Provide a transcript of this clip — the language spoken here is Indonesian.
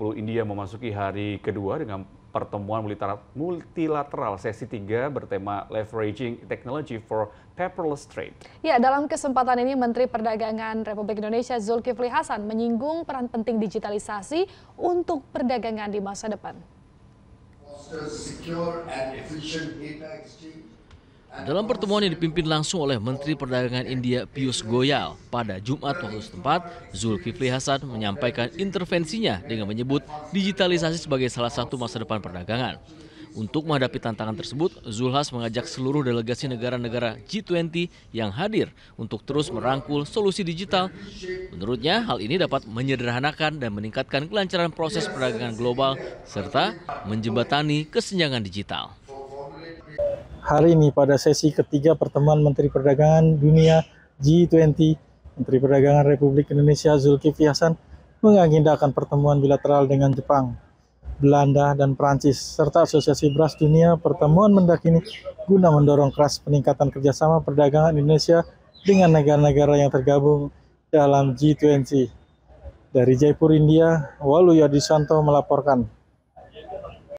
10 India memasuki hari kedua dengan pertemuan multilateral sesi 3 bertema Leveraging Technology for Paperless Trade. Ya, dalam kesempatan ini Menteri Perdagangan Republik Indonesia Zulkifli Hasan menyinggung peran penting digitalisasi untuk perdagangan di masa depan. Dalam pertemuan yang dipimpin langsung oleh Menteri Perdagangan India Pius Goyal pada Jumat waktu setempat, Zulkifli Hasan menyampaikan intervensinya dengan menyebut digitalisasi sebagai salah satu masa depan perdagangan. Untuk menghadapi tantangan tersebut, Zulhas mengajak seluruh delegasi negara-negara G20 yang hadir untuk terus merangkul solusi digital. Menurutnya, hal ini dapat menyederhanakan dan meningkatkan kelancaran proses perdagangan global serta menjembatani kesenjangan digital hari ini pada sesi ketiga pertemuan Menteri Perdagangan Dunia G20. Menteri Perdagangan Republik Indonesia Zulkifli Hasan mengagendakan pertemuan bilateral dengan Jepang, Belanda, dan Prancis serta Asosiasi Beras Dunia. Pertemuan mendak ini guna mendorong keras peningkatan kerjasama perdagangan Indonesia dengan negara-negara yang tergabung dalam G20. Dari Jaipur, India, Waluyo Disanto melaporkan.